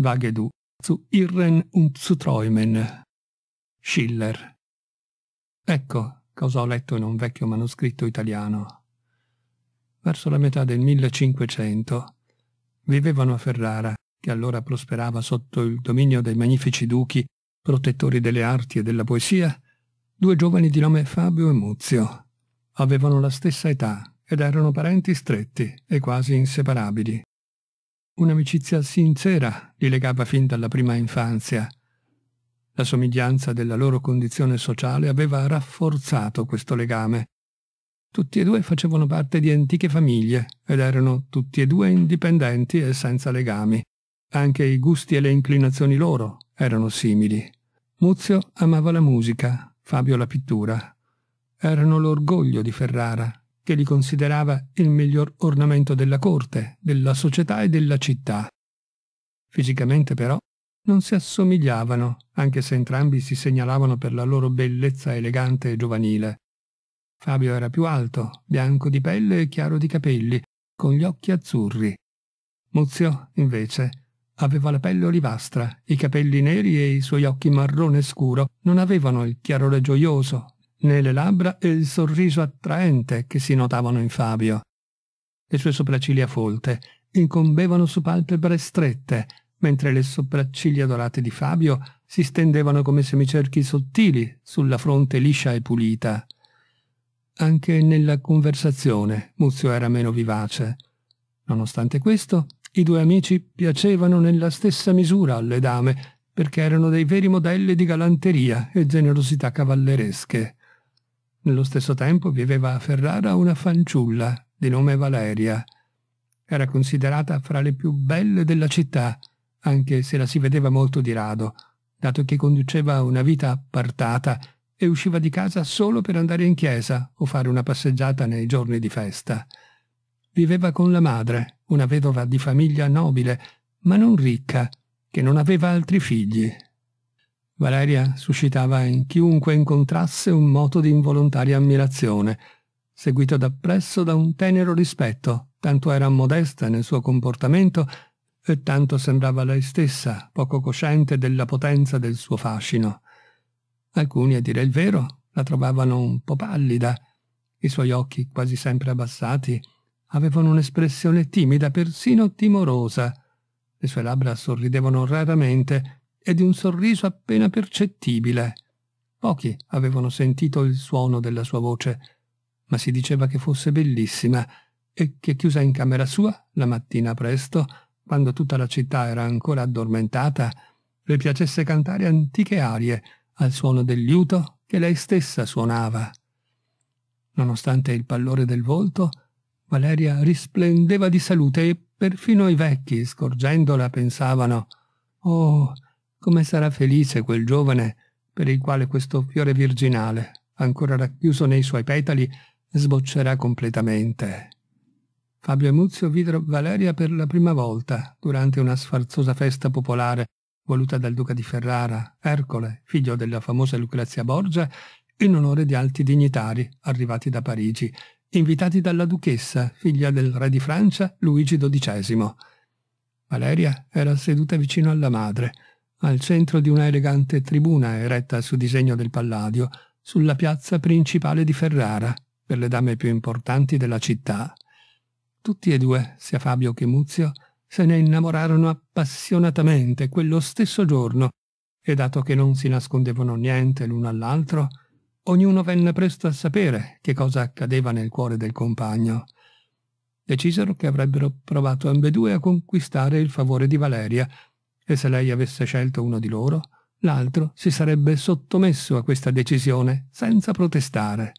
Wagedu zu Irren und zu Träumen. Schiller. Ecco cosa ho letto in un vecchio manoscritto italiano. Verso la metà del 1500 vivevano a Ferrara, che allora prosperava sotto il dominio dei magnifici duchi, protettori delle arti e della poesia, due giovani di nome Fabio e Muzio. Avevano la stessa età ed erano parenti stretti e quasi inseparabili. Un'amicizia sincera li legava fin dalla prima infanzia. La somiglianza della loro condizione sociale aveva rafforzato questo legame. Tutti e due facevano parte di antiche famiglie ed erano tutti e due indipendenti e senza legami. Anche i gusti e le inclinazioni loro erano simili. Muzio amava la musica, Fabio la pittura. Erano l'orgoglio di Ferrara che li considerava il miglior ornamento della corte, della società e della città. Fisicamente però non si assomigliavano, anche se entrambi si segnalavano per la loro bellezza elegante e giovanile. Fabio era più alto, bianco di pelle e chiaro di capelli, con gli occhi azzurri. Muzio, invece, aveva la pelle olivastra, i capelli neri e i suoi occhi marrone scuro non avevano il chiarore gioioso, nelle labbra e il sorriso attraente che si notavano in Fabio. Le sue sopracciglia folte incombevano su palpebre strette, mentre le sopracciglia dorate di Fabio si stendevano come semicerchi sottili sulla fronte liscia e pulita. Anche nella conversazione Muzio era meno vivace. Nonostante questo, i due amici piacevano nella stessa misura alle dame, perché erano dei veri modelli di galanteria e generosità cavalleresche. Nello stesso tempo viveva a Ferrara una fanciulla di nome Valeria. Era considerata fra le più belle della città, anche se la si vedeva molto di rado, dato che conduceva una vita appartata e usciva di casa solo per andare in chiesa o fare una passeggiata nei giorni di festa. Viveva con la madre, una vedova di famiglia nobile, ma non ricca, che non aveva altri figli Valeria suscitava in chiunque incontrasse un moto di involontaria ammirazione, seguito dappresso da un tenero rispetto, tanto era modesta nel suo comportamento e tanto sembrava lei stessa poco cosciente della potenza del suo fascino. Alcuni, a dire il vero, la trovavano un po' pallida. I suoi occhi, quasi sempre abbassati, avevano un'espressione timida, persino timorosa. Le sue labbra sorridevano raramente e di un sorriso appena percettibile. Pochi avevano sentito il suono della sua voce, ma si diceva che fosse bellissima e che chiusa in camera sua la mattina presto, quando tutta la città era ancora addormentata, le piacesse cantare antiche arie al suono del liuto che lei stessa suonava. Nonostante il pallore del volto, Valeria risplendeva di salute e perfino i vecchi, scorgendola, pensavano «Oh, come sarà felice quel giovane per il quale questo fiore virginale, ancora racchiuso nei suoi petali, sboccerà completamente. Fabio e Muzio videro Valeria per la prima volta durante una sfarzosa festa popolare voluta dal duca di Ferrara, Ercole, figlio della famosa Lucrezia Borgia, in onore di alti dignitari arrivati da Parigi, invitati dalla duchessa, figlia del re di Francia Luigi XII. Valeria era seduta vicino alla madre, al centro di una elegante tribuna eretta su disegno del Palladio, sulla piazza principale di Ferrara, per le dame più importanti della città. Tutti e due, sia Fabio che Muzio, se ne innamorarono appassionatamente quello stesso giorno e dato che non si nascondevano niente l'uno all'altro, ognuno venne presto a sapere che cosa accadeva nel cuore del compagno. Decisero che avrebbero provato ambedue a conquistare il favore di Valeria, e se lei avesse scelto uno di loro, l'altro si sarebbe sottomesso a questa decisione senza protestare.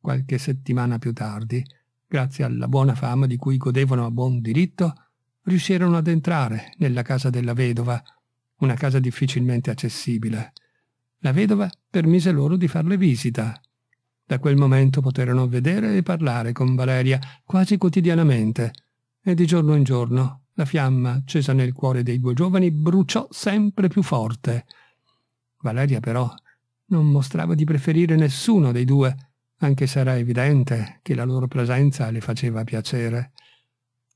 Qualche settimana più tardi, grazie alla buona fama di cui godevano a buon diritto, riuscirono ad entrare nella casa della vedova, una casa difficilmente accessibile. La vedova permise loro di farle visita. Da quel momento poterono vedere e parlare con Valeria quasi quotidianamente e di giorno in giorno la fiamma, accesa nel cuore dei due giovani, bruciò sempre più forte. Valeria però non mostrava di preferire nessuno dei due, anche se era evidente che la loro presenza le faceva piacere.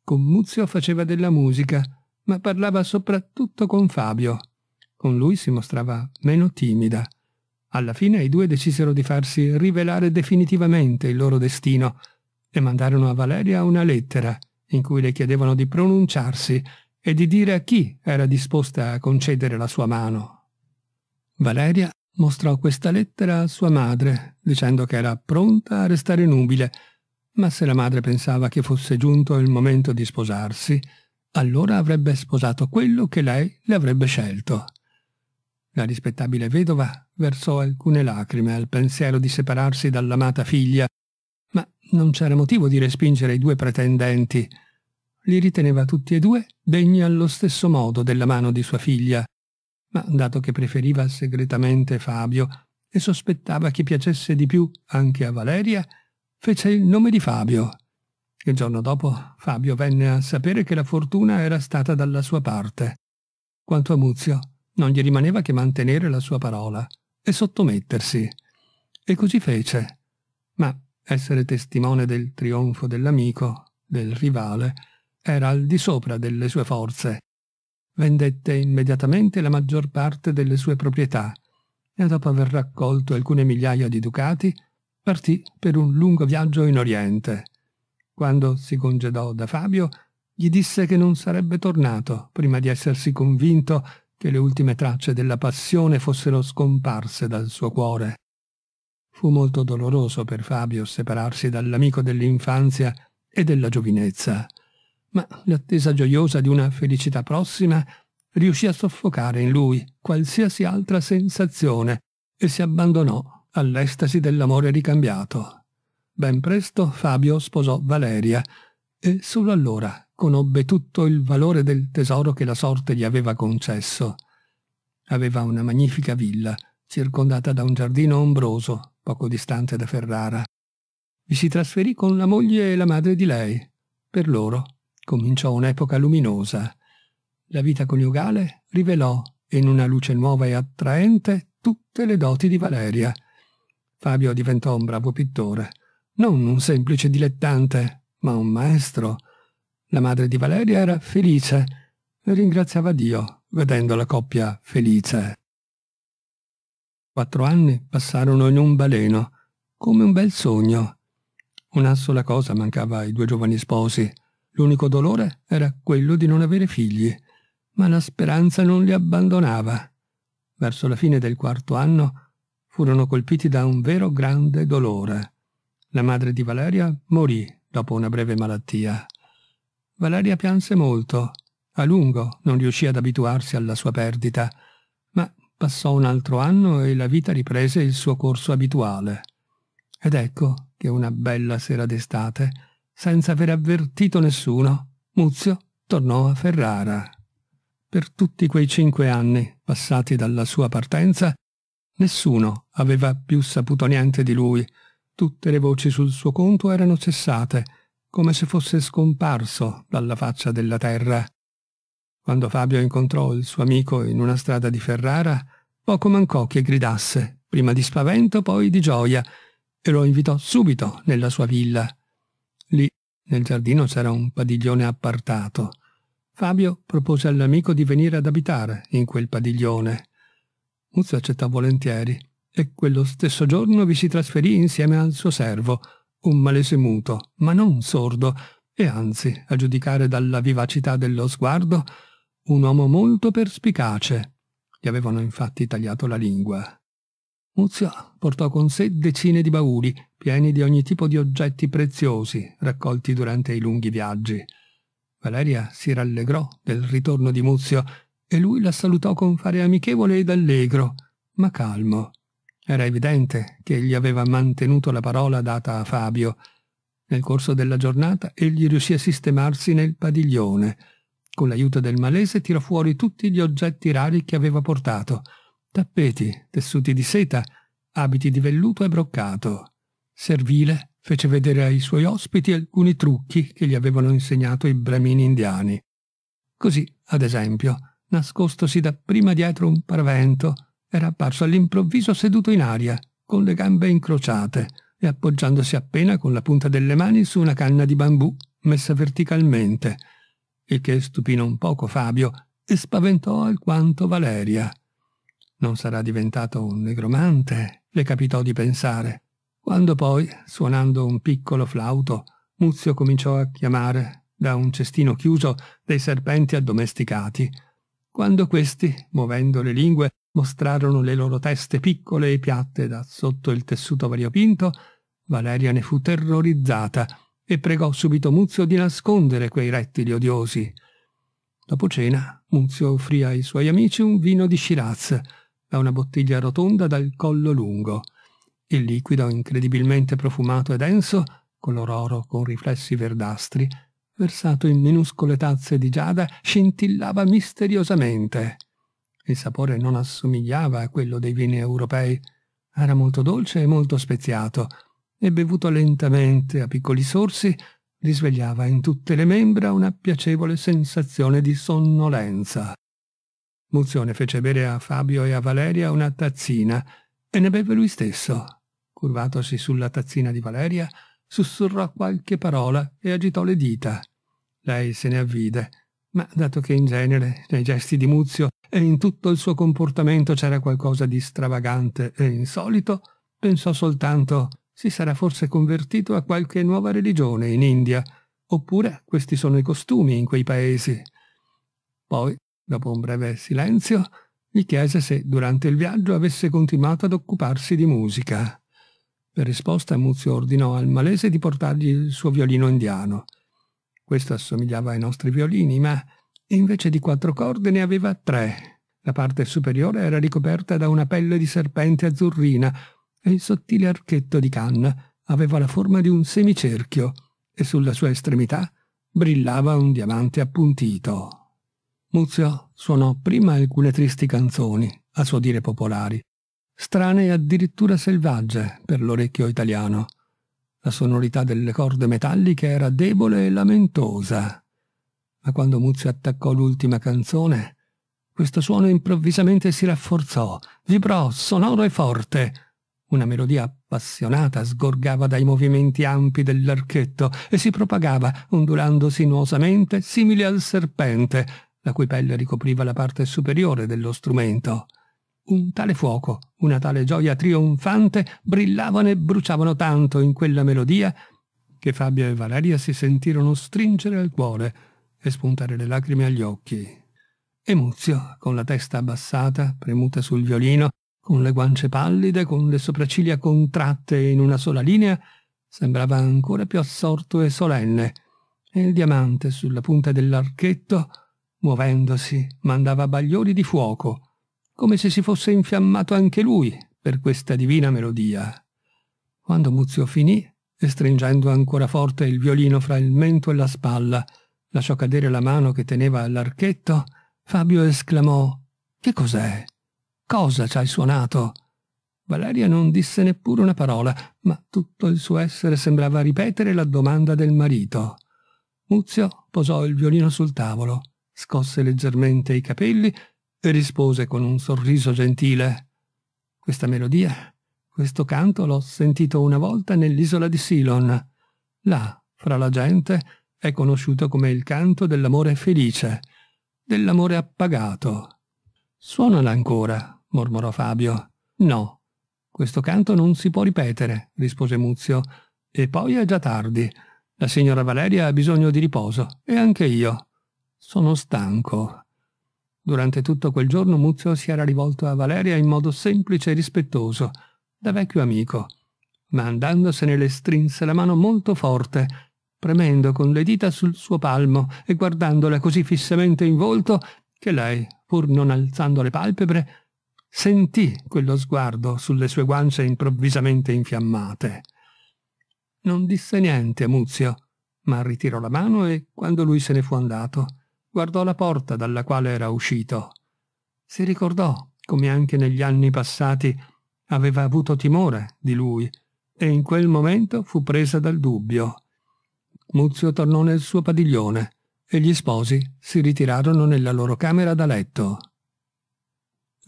Con Muzio faceva della musica, ma parlava soprattutto con Fabio. Con lui si mostrava meno timida. Alla fine i due decisero di farsi rivelare definitivamente il loro destino e mandarono a Valeria una lettera in cui le chiedevano di pronunciarsi e di dire a chi era disposta a concedere la sua mano. Valeria mostrò questa lettera a sua madre, dicendo che era pronta a restare nubile, ma se la madre pensava che fosse giunto il momento di sposarsi, allora avrebbe sposato quello che lei le avrebbe scelto. La rispettabile vedova versò alcune lacrime al pensiero di separarsi dall'amata figlia non c'era motivo di respingere i due pretendenti. Li riteneva tutti e due degni allo stesso modo della mano di sua figlia, ma dato che preferiva segretamente Fabio e sospettava che piacesse di più anche a Valeria, fece il nome di Fabio. Il giorno dopo Fabio venne a sapere che la fortuna era stata dalla sua parte. Quanto a Muzio, non gli rimaneva che mantenere la sua parola e sottomettersi. E così fece essere testimone del trionfo dell'amico, del rivale, era al di sopra delle sue forze. Vendette immediatamente la maggior parte delle sue proprietà e dopo aver raccolto alcune migliaia di ducati, partì per un lungo viaggio in Oriente. Quando si congedò da Fabio, gli disse che non sarebbe tornato prima di essersi convinto che le ultime tracce della passione fossero scomparse dal suo cuore. Fu molto doloroso per Fabio separarsi dall'amico dell'infanzia e della giovinezza, ma l'attesa gioiosa di una felicità prossima riuscì a soffocare in lui qualsiasi altra sensazione e si abbandonò all'estasi dell'amore ricambiato. Ben presto Fabio sposò Valeria e solo allora conobbe tutto il valore del tesoro che la sorte gli aveva concesso. Aveva una magnifica villa circondata da un giardino ombroso poco distante da Ferrara. Vi si trasferì con la moglie e la madre di lei. Per loro cominciò un'epoca luminosa. La vita coniugale rivelò, in una luce nuova e attraente, tutte le doti di Valeria. Fabio diventò un bravo pittore, non un semplice dilettante, ma un maestro. La madre di Valeria era felice, ringraziava Dio vedendo la coppia felice. Quattro anni passarono in un baleno, come un bel sogno. Una sola cosa mancava ai due giovani sposi. L'unico dolore era quello di non avere figli, ma la speranza non li abbandonava. Verso la fine del quarto anno furono colpiti da un vero grande dolore. La madre di Valeria morì dopo una breve malattia. Valeria pianse molto. A lungo non riuscì ad abituarsi alla sua perdita Passò un altro anno e la vita riprese il suo corso abituale. Ed ecco che una bella sera d'estate, senza aver avvertito nessuno, Muzio tornò a Ferrara. Per tutti quei cinque anni passati dalla sua partenza, nessuno aveva più saputo niente di lui. Tutte le voci sul suo conto erano cessate, come se fosse scomparso dalla faccia della terra. Quando Fabio incontrò il suo amico in una strada di Ferrara, Poco mancò che gridasse, prima di spavento, poi di gioia, e lo invitò subito nella sua villa. Lì, nel giardino, c'era un padiglione appartato. Fabio propose all'amico di venire ad abitare in quel padiglione. Muzio accettò volentieri e quello stesso giorno vi si trasferì insieme al suo servo, un malese muto, ma non sordo, e anzi, a giudicare dalla vivacità dello sguardo, un uomo molto perspicace, gli avevano infatti tagliato la lingua. Muzio portò con sé decine di bauli, pieni di ogni tipo di oggetti preziosi, raccolti durante i lunghi viaggi. Valeria si rallegrò del ritorno di Muzio e lui la salutò con fare amichevole ed allegro, ma calmo. Era evidente che egli aveva mantenuto la parola data a Fabio. Nel corso della giornata egli riuscì a sistemarsi nel padiglione. Con l'aiuto del malese tirò fuori tutti gli oggetti rari che aveva portato. Tappeti, tessuti di seta, abiti di velluto e broccato. Servile fece vedere ai suoi ospiti alcuni trucchi che gli avevano insegnato i bramini indiani. Così, ad esempio, nascostosi dapprima dietro un paravento, era apparso all'improvviso seduto in aria, con le gambe incrociate e appoggiandosi appena con la punta delle mani su una canna di bambù messa verticalmente – il che stupì non poco Fabio e spaventò alquanto Valeria. Non sarà diventato un negromante, le capitò di pensare, quando poi, suonando un piccolo flauto, Muzio cominciò a chiamare, da un cestino chiuso, dei serpenti addomesticati. Quando questi, muovendo le lingue, mostrarono le loro teste piccole e piatte da sotto il tessuto variopinto, Valeria ne fu terrorizzata e pregò subito Muzio di nascondere quei rettili odiosi. Dopo cena, Muzio offrì ai suoi amici un vino di Shiraz da una bottiglia rotonda dal collo lungo. Il liquido, incredibilmente profumato e denso, color oro con riflessi verdastri, versato in minuscole tazze di giada, scintillava misteriosamente. Il sapore non assomigliava a quello dei vini europei. Era molto dolce e molto speziato, e bevuto lentamente a piccoli sorsi, risvegliava in tutte le membra una piacevole sensazione di sonnolenza. Muzione fece bere a Fabio e a Valeria una tazzina e ne beve lui stesso. Curvatosi sulla tazzina di Valeria, sussurrò qualche parola e agitò le dita. Lei se ne avvide, ma dato che in genere nei gesti di Muzio e in tutto il suo comportamento c'era qualcosa di stravagante e insolito, pensò soltanto si sarà forse convertito a qualche nuova religione in India, oppure questi sono i costumi in quei paesi. Poi, dopo un breve silenzio, gli chiese se durante il viaggio avesse continuato ad occuparsi di musica. Per risposta Muzio ordinò al malese di portargli il suo violino indiano. Questo assomigliava ai nostri violini, ma invece di quattro corde ne aveva tre. La parte superiore era ricoperta da una pelle di serpente azzurrina, e il sottile archetto di canna aveva la forma di un semicerchio e sulla sua estremità brillava un diamante appuntito. Muzio suonò prima alcune tristi canzoni, a suo dire popolari, strane e addirittura selvagge per l'orecchio italiano. La sonorità delle corde metalliche era debole e lamentosa. Ma quando Muzio attaccò l'ultima canzone, questo suono improvvisamente si rafforzò, vibrò sonoro e forte, una melodia appassionata sgorgava dai movimenti ampi dell'archetto e si propagava, ondulando sinuosamente, simile al serpente, la cui pelle ricopriva la parte superiore dello strumento. Un tale fuoco, una tale gioia trionfante brillavano e bruciavano tanto in quella melodia che Fabio e Valeria si sentirono stringere al cuore e spuntare le lacrime agli occhi. E Muzio, con la testa abbassata, premuta sul violino, con le guance pallide, con le sopracciglia contratte in una sola linea, sembrava ancora più assorto e solenne, e il diamante sulla punta dell'archetto, muovendosi, mandava bagliori di fuoco, come se si fosse infiammato anche lui per questa divina melodia. Quando Muzio finì, e stringendo ancora forte il violino fra il mento e la spalla, lasciò cadere la mano che teneva all'archetto, Fabio esclamò «Che cos'è?» Cosa ci hai suonato? Valeria non disse neppure una parola, ma tutto il suo essere sembrava ripetere la domanda del marito. Muzio posò il violino sul tavolo, scosse leggermente i capelli e rispose con un sorriso gentile. Questa melodia, questo canto l'ho sentito una volta nell'isola di Silon. Là, fra la gente, è conosciuto come il canto dell'amore felice, dell'amore appagato. Suonala ancora, mormorò Fabio. No, questo canto non si può ripetere, rispose Muzio. E poi è già tardi. La signora Valeria ha bisogno di riposo, e anche io. Sono stanco. Durante tutto quel giorno Muzio si era rivolto a Valeria in modo semplice e rispettoso, da vecchio amico, ma andandosene le strinse la mano molto forte, premendo con le dita sul suo palmo e guardandola così fissamente in volto che lei, pur non alzando le palpebre, sentì quello sguardo sulle sue guance improvvisamente infiammate. Non disse niente a Muzio, ma ritirò la mano e, quando lui se ne fu andato, guardò la porta dalla quale era uscito. Si ricordò come anche negli anni passati aveva avuto timore di lui e in quel momento fu presa dal dubbio. Muzio tornò nel suo padiglione e gli sposi si ritirarono nella loro camera da letto.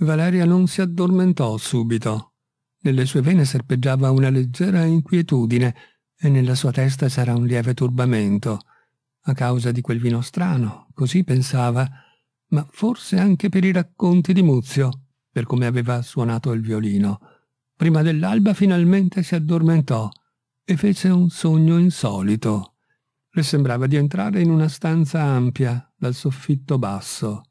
Valeria non si addormentò subito. Nelle sue vene serpeggiava una leggera inquietudine e nella sua testa c'era un lieve turbamento, a causa di quel vino strano, così pensava, ma forse anche per i racconti di Muzio, per come aveva suonato il violino. Prima dell'alba finalmente si addormentò e fece un sogno insolito. Le sembrava di entrare in una stanza ampia, dal soffitto basso.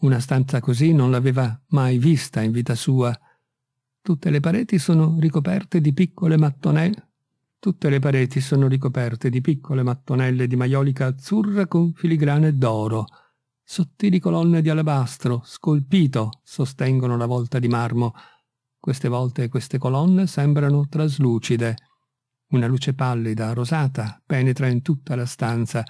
Una stanza così non l'aveva mai vista in vita sua. Tutte le pareti sono ricoperte di piccole mattonelle. Tutte le pareti sono ricoperte di piccole mattonelle di maiolica azzurra con filigrane d'oro. Sottili colonne di alabastro, scolpito, sostengono la volta di marmo. Queste volte queste colonne sembrano traslucide. Una luce pallida, rosata, penetra in tutta la stanza,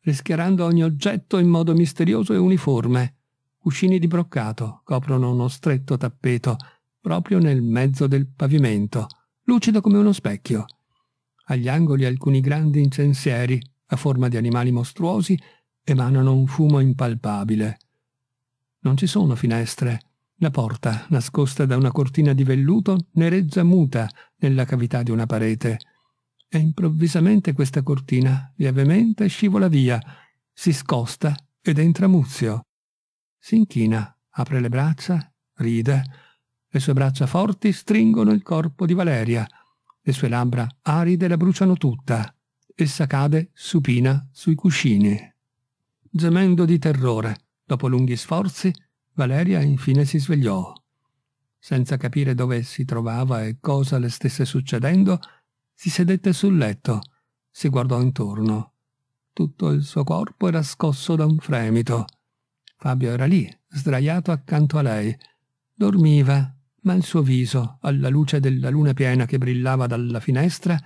rischiarando ogni oggetto in modo misterioso e uniforme. Cuscini di broccato coprono uno stretto tappeto proprio nel mezzo del pavimento, lucido come uno specchio. Agli angoli alcuni grandi incensieri, a forma di animali mostruosi, emanano un fumo impalpabile. Non ci sono finestre. La porta, nascosta da una cortina di velluto, nereggia muta nella cavità di una parete. E improvvisamente questa cortina lievemente scivola via, si scosta ed entra Muzio. Si inchina, apre le braccia, ride. Le sue braccia forti stringono il corpo di Valeria. Le sue labbra aride la bruciano tutta. Essa cade supina sui cuscini. Gemendo di terrore, dopo lunghi sforzi, Valeria infine si svegliò. Senza capire dove si trovava e cosa le stesse succedendo, si sedette sul letto, si guardò intorno. Tutto il suo corpo era scosso da un fremito. Fabio era lì, sdraiato accanto a lei. Dormiva, ma il suo viso, alla luce della luna piena che brillava dalla finestra,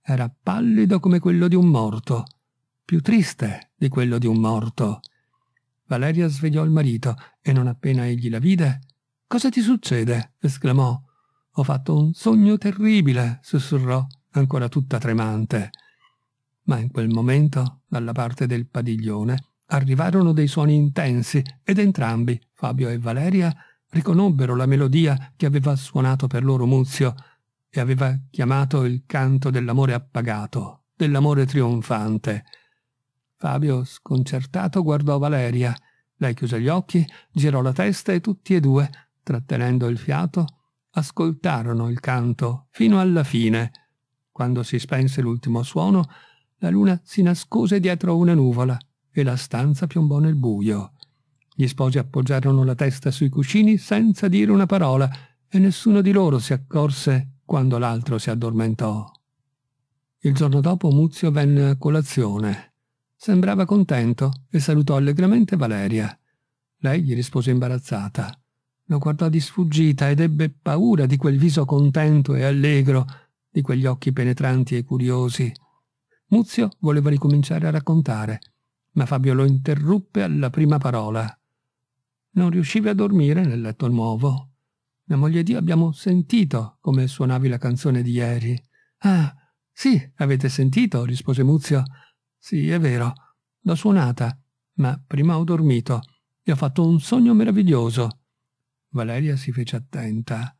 era pallido come quello di un morto, più triste di quello di un morto. Valeria svegliò il marito e non appena egli la vide, Cosa ti succede? esclamò. Ho fatto un sogno terribile, sussurrò, ancora tutta tremante. Ma in quel momento, dalla parte del padiglione, arrivarono dei suoni intensi ed entrambi, Fabio e Valeria, riconobbero la melodia che aveva suonato per loro Muzio e aveva chiamato il canto dell'amore appagato, dell'amore trionfante. Fabio, sconcertato, guardò Valeria. Lei chiuse gli occhi, girò la testa e tutti e due, trattenendo il fiato, ascoltarono il canto fino alla fine. Quando si spense l'ultimo suono, la luna si nascose dietro una nuvola e la stanza piombò nel buio. Gli sposi appoggiarono la testa sui cuscini senza dire una parola e nessuno di loro si accorse quando l'altro si addormentò. Il giorno dopo Muzio venne a colazione. Sembrava contento e salutò allegramente Valeria. Lei gli rispose imbarazzata. Lo guardò di sfuggita ed ebbe paura di quel viso contento e allegro, di quegli occhi penetranti e curiosi. Muzio voleva ricominciare a raccontare, ma Fabio lo interruppe alla prima parola. Non riuscivi a dormire nel letto nuovo. La moglie ed io abbiamo sentito come suonavi la canzone di ieri. Ah, sì, avete sentito, rispose Muzio. Sì, è vero. L'ho suonata, ma prima ho dormito e ho fatto un sogno meraviglioso. Valeria si fece attenta.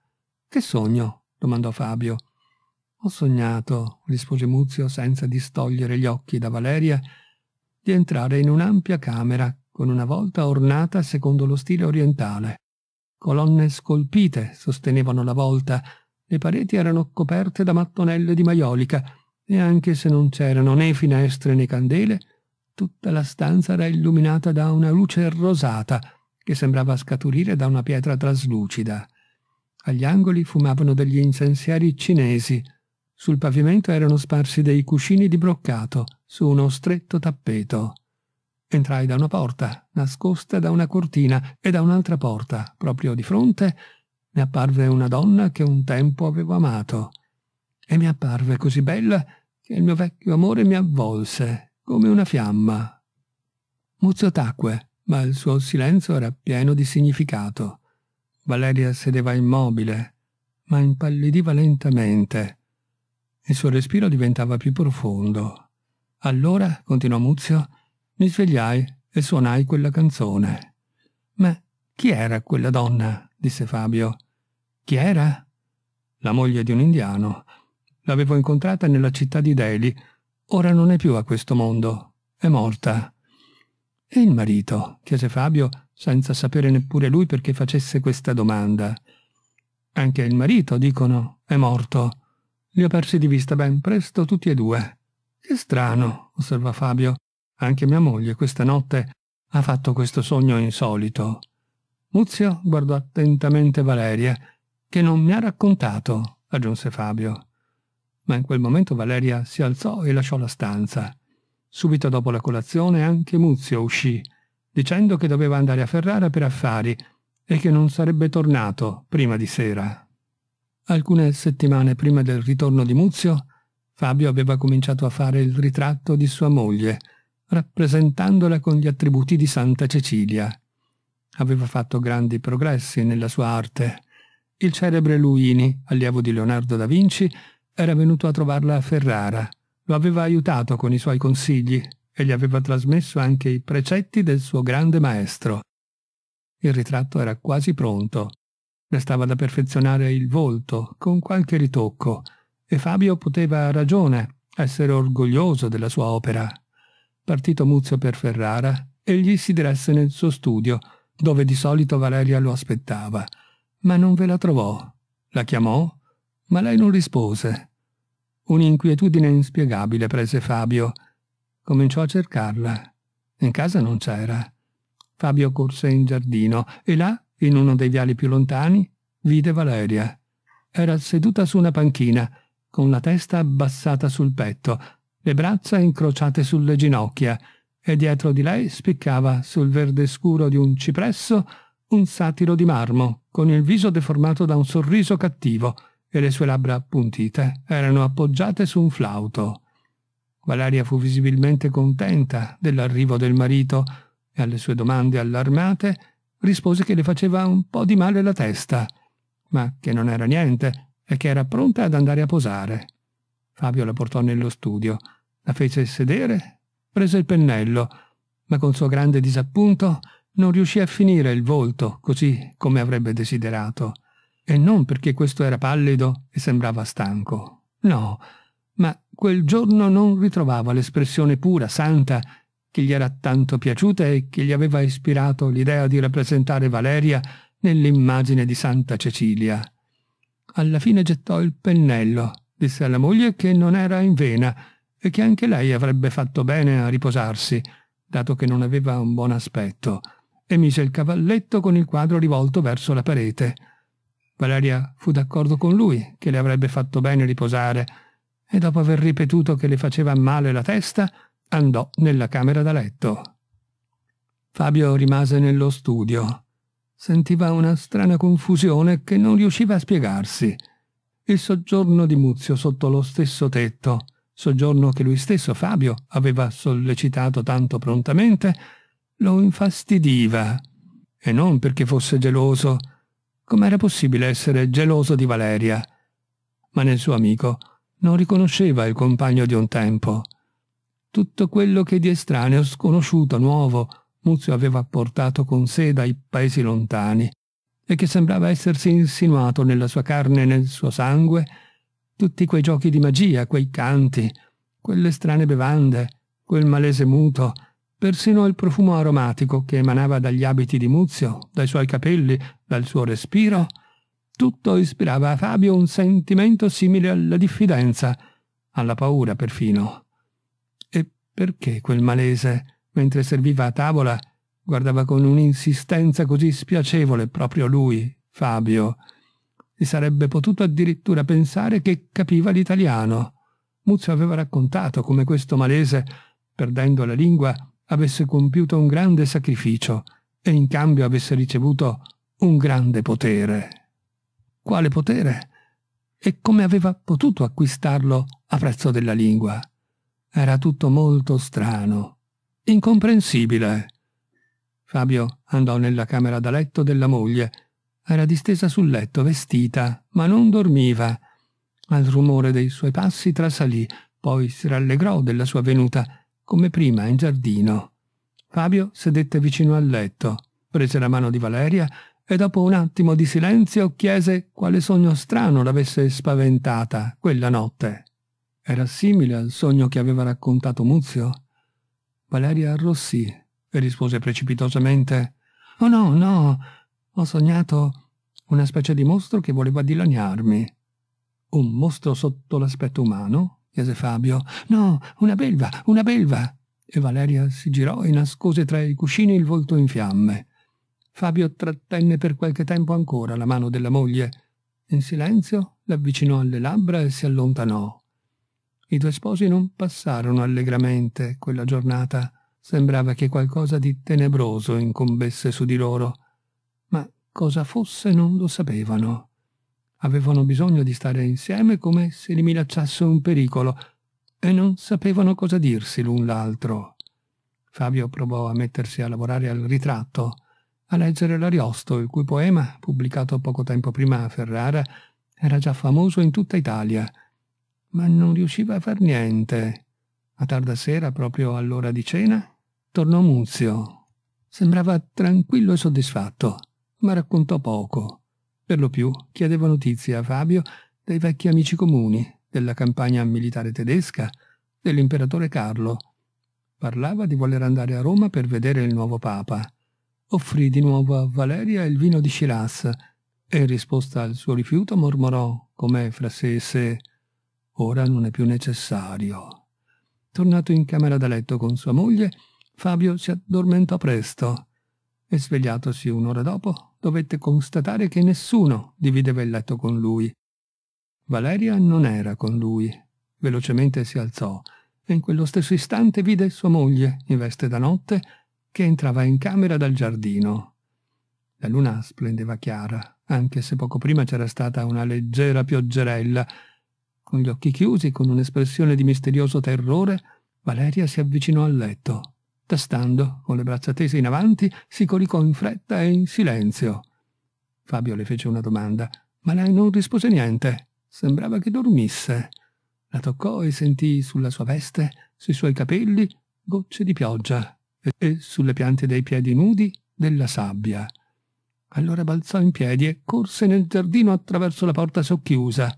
Che sogno? domandò Fabio. Ho sognato, rispose Muzio senza distogliere gli occhi da Valeria di entrare in un'ampia camera con una volta ornata secondo lo stile orientale. Colonne scolpite sostenevano la volta, le pareti erano coperte da mattonelle di maiolica e anche se non c'erano né finestre né candele, tutta la stanza era illuminata da una luce rosata che sembrava scaturire da una pietra traslucida. Agli angoli fumavano degli incensieri cinesi, sul pavimento erano sparsi dei cuscini di broccato su uno stretto tappeto. Entrai da una porta, nascosta da una cortina, e da un'altra porta, proprio di fronte, mi apparve una donna che un tempo avevo amato. E mi apparve così bella che il mio vecchio amore mi avvolse, come una fiamma. Muzio tacque, ma il suo silenzio era pieno di significato. Valeria sedeva immobile, ma impallidiva lentamente. Il suo respiro diventava più profondo. Allora, continuò Muzio, mi svegliai e suonai quella canzone. Ma chi era quella donna? disse Fabio. Chi era? La moglie di un indiano. L'avevo incontrata nella città di Delhi. Ora non è più a questo mondo. È morta. E il marito? chiese Fabio, senza sapere neppure lui perché facesse questa domanda. Anche il marito, dicono, è morto. Li ho persi di vista ben presto tutti e due. Che strano, osserva Fabio. Anche mia moglie questa notte ha fatto questo sogno insolito. Muzio guardò attentamente Valeria, che non mi ha raccontato, aggiunse Fabio. Ma in quel momento Valeria si alzò e lasciò la stanza. Subito dopo la colazione anche Muzio uscì, dicendo che doveva andare a Ferrara per affari e che non sarebbe tornato prima di sera. Alcune settimane prima del ritorno di Muzio, Fabio aveva cominciato a fare il ritratto di sua moglie, rappresentandola con gli attributi di Santa Cecilia. Aveva fatto grandi progressi nella sua arte. Il celebre Luini, allievo di Leonardo da Vinci, era venuto a trovarla a Ferrara. Lo aveva aiutato con i suoi consigli e gli aveva trasmesso anche i precetti del suo grande maestro. Il ritratto era quasi pronto Restava da perfezionare il volto, con qualche ritocco, e Fabio poteva a ragione essere orgoglioso della sua opera. Partito Muzio per Ferrara, egli si diresse nel suo studio, dove di solito Valeria lo aspettava, ma non ve la trovò. La chiamò, ma lei non rispose. Un'inquietudine inspiegabile prese Fabio. Cominciò a cercarla. In casa non c'era. Fabio corse in giardino e là in uno dei viali più lontani, vide Valeria. Era seduta su una panchina, con la testa abbassata sul petto, le braccia incrociate sulle ginocchia, e dietro di lei spiccava sul verde scuro di un cipresso un satiro di marmo, con il viso deformato da un sorriso cattivo, e le sue labbra appuntite erano appoggiate su un flauto. Valeria fu visibilmente contenta dell'arrivo del marito e alle sue domande allarmate rispose che le faceva un po' di male la testa, ma che non era niente e che era pronta ad andare a posare. Fabio la portò nello studio, la fece sedere, prese il pennello, ma con suo grande disappunto non riuscì a finire il volto così come avrebbe desiderato. E non perché questo era pallido e sembrava stanco. No, ma quel giorno non ritrovava l'espressione pura, santa che gli era tanto piaciuta e che gli aveva ispirato l'idea di rappresentare Valeria nell'immagine di Santa Cecilia. Alla fine gettò il pennello, disse alla moglie che non era in vena e che anche lei avrebbe fatto bene a riposarsi, dato che non aveva un buon aspetto, e mise il cavalletto con il quadro rivolto verso la parete. Valeria fu d'accordo con lui che le avrebbe fatto bene riposare, e dopo aver ripetuto che le faceva male la testa, andò nella camera da letto. Fabio rimase nello studio. Sentiva una strana confusione che non riusciva a spiegarsi. Il soggiorno di Muzio sotto lo stesso tetto, soggiorno che lui stesso Fabio aveva sollecitato tanto prontamente, lo infastidiva. E non perché fosse geloso. Com'era possibile essere geloso di Valeria? Ma nel suo amico non riconosceva il compagno di un tempo tutto quello che di estraneo, sconosciuto, nuovo, Muzio aveva portato con sé dai paesi lontani e che sembrava essersi insinuato nella sua carne e nel suo sangue, tutti quei giochi di magia, quei canti, quelle strane bevande, quel malese muto, persino il profumo aromatico che emanava dagli abiti di Muzio, dai suoi capelli, dal suo respiro, tutto ispirava a Fabio un sentimento simile alla diffidenza, alla paura perfino. Perché quel malese, mentre serviva a tavola, guardava con un'insistenza così spiacevole proprio lui, Fabio? Si sarebbe potuto addirittura pensare che capiva l'italiano. Muzio aveva raccontato come questo malese, perdendo la lingua, avesse compiuto un grande sacrificio e in cambio avesse ricevuto un grande potere. Quale potere? E come aveva potuto acquistarlo a prezzo della lingua? Era tutto molto strano, incomprensibile. Fabio andò nella camera da letto della moglie. Era distesa sul letto, vestita, ma non dormiva. Al rumore dei suoi passi trasalì, poi si rallegrò della sua venuta, come prima in giardino. Fabio sedette vicino al letto, prese la mano di Valeria e dopo un attimo di silenzio chiese quale sogno strano l'avesse spaventata quella notte. Era simile al sogno che aveva raccontato Muzio. Valeria arrossì e rispose precipitosamente «Oh no, no, ho sognato una specie di mostro che voleva dilaniarmi». «Un mostro sotto l'aspetto umano?» chiese Fabio. «No, una belva, una belva!» E Valeria si girò e nascose tra i cuscini il volto in fiamme. Fabio trattenne per qualche tempo ancora la mano della moglie. In silenzio l'avvicinò alle labbra e si allontanò. I due sposi non passarono allegramente quella giornata. Sembrava che qualcosa di tenebroso incombesse su di loro. Ma cosa fosse non lo sapevano. Avevano bisogno di stare insieme come se li minacciasse un pericolo e non sapevano cosa dirsi l'un l'altro. Fabio provò a mettersi a lavorare al ritratto, a leggere l'Ariosto, il cui poema, pubblicato poco tempo prima a Ferrara, era già famoso in tutta Italia – ma non riusciva a far niente. A tarda sera, proprio all'ora di cena, tornò Muzio. Sembrava tranquillo e soddisfatto, ma raccontò poco. Per lo più chiedeva notizie a Fabio dei vecchi amici comuni, della campagna militare tedesca, dell'imperatore Carlo. Parlava di voler andare a Roma per vedere il nuovo papa. Offrì di nuovo a Valeria il vino di Shiraz e in risposta al suo rifiuto mormorò, come fra sé e sé, Ora non è più necessario. Tornato in camera da letto con sua moglie, Fabio si addormentò presto e svegliatosi un'ora dopo dovette constatare che nessuno divideva il letto con lui. Valeria non era con lui. Velocemente si alzò e in quello stesso istante vide sua moglie, in veste da notte, che entrava in camera dal giardino. La luna splendeva chiara, anche se poco prima c'era stata una leggera pioggerella con gli occhi chiusi, con un'espressione di misterioso terrore, Valeria si avvicinò al letto. Tastando, con le braccia tese in avanti, si coricò in fretta e in silenzio. Fabio le fece una domanda, ma lei non rispose niente. Sembrava che dormisse. La toccò e sentì sulla sua veste, sui suoi capelli, gocce di pioggia e sulle piante dei piedi nudi della sabbia. Allora balzò in piedi e corse nel giardino attraverso la porta socchiusa.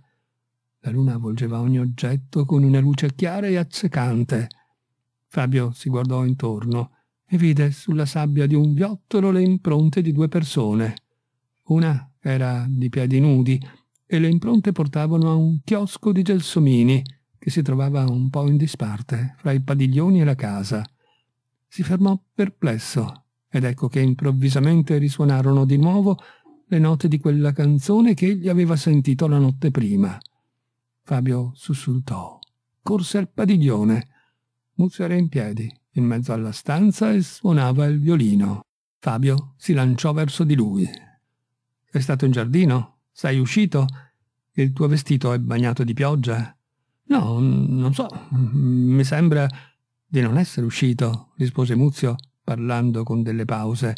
La luna avvolgeva ogni oggetto con una luce chiara e accecante. Fabio si guardò intorno e vide sulla sabbia di un viottolo le impronte di due persone. Una era di piedi nudi e le impronte portavano a un chiosco di gelsomini che si trovava un po' in disparte fra i padiglioni e la casa. Si fermò perplesso ed ecco che improvvisamente risuonarono di nuovo le note di quella canzone che egli aveva sentito la notte prima. Fabio sussultò. Corse al padiglione. Muzio era in piedi, in mezzo alla stanza e suonava il violino. Fabio si lanciò verso di lui. È stato in giardino? Sei uscito? Il tuo vestito è bagnato di pioggia? No, non so. Mi sembra di non essere uscito, rispose Muzio, parlando con delle pause,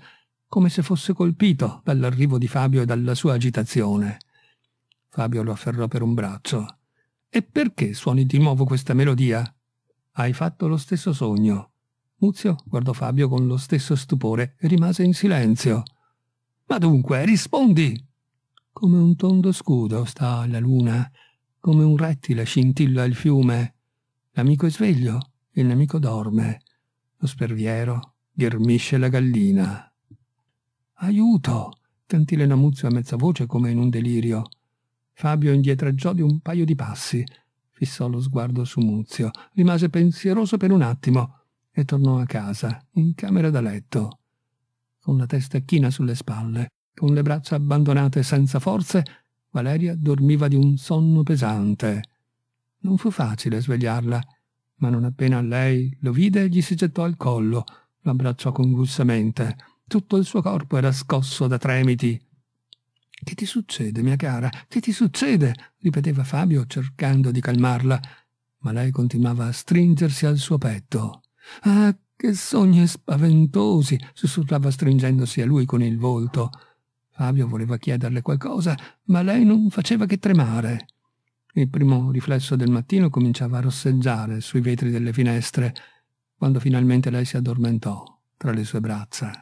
come se fosse colpito dall'arrivo di Fabio e dalla sua agitazione. Fabio lo afferrò per un braccio. E perché suoni di nuovo questa melodia? Hai fatto lo stesso sogno. Muzio guardò Fabio con lo stesso stupore e rimase in silenzio. Ma dunque, rispondi! Come un tondo scudo sta la luna, come un rettile scintilla il fiume. L'amico è sveglio, il nemico dorme. Lo sperviero ghermisce la gallina. Aiuto! cantilena Muzio a mezza voce come in un delirio. Fabio indietreggiò di un paio di passi, fissò lo sguardo su Muzio, rimase pensieroso per un attimo e tornò a casa, in camera da letto, con la testa china sulle spalle, con le braccia abbandonate senza forze, Valeria dormiva di un sonno pesante. Non fu facile svegliarla, ma non appena lei lo vide gli si gettò al collo, l'abbracciò convulsamente. Tutto il suo corpo era scosso da tremiti che ti succede, mia cara? Che ti succede? ripeteva Fabio cercando di calmarla, ma lei continuava a stringersi al suo petto. Ah, che sogni spaventosi! sussurrava stringendosi a lui con il volto. Fabio voleva chiederle qualcosa, ma lei non faceva che tremare. Il primo riflesso del mattino cominciava a rosseggiare sui vetri delle finestre, quando finalmente lei si addormentò tra le sue braccia.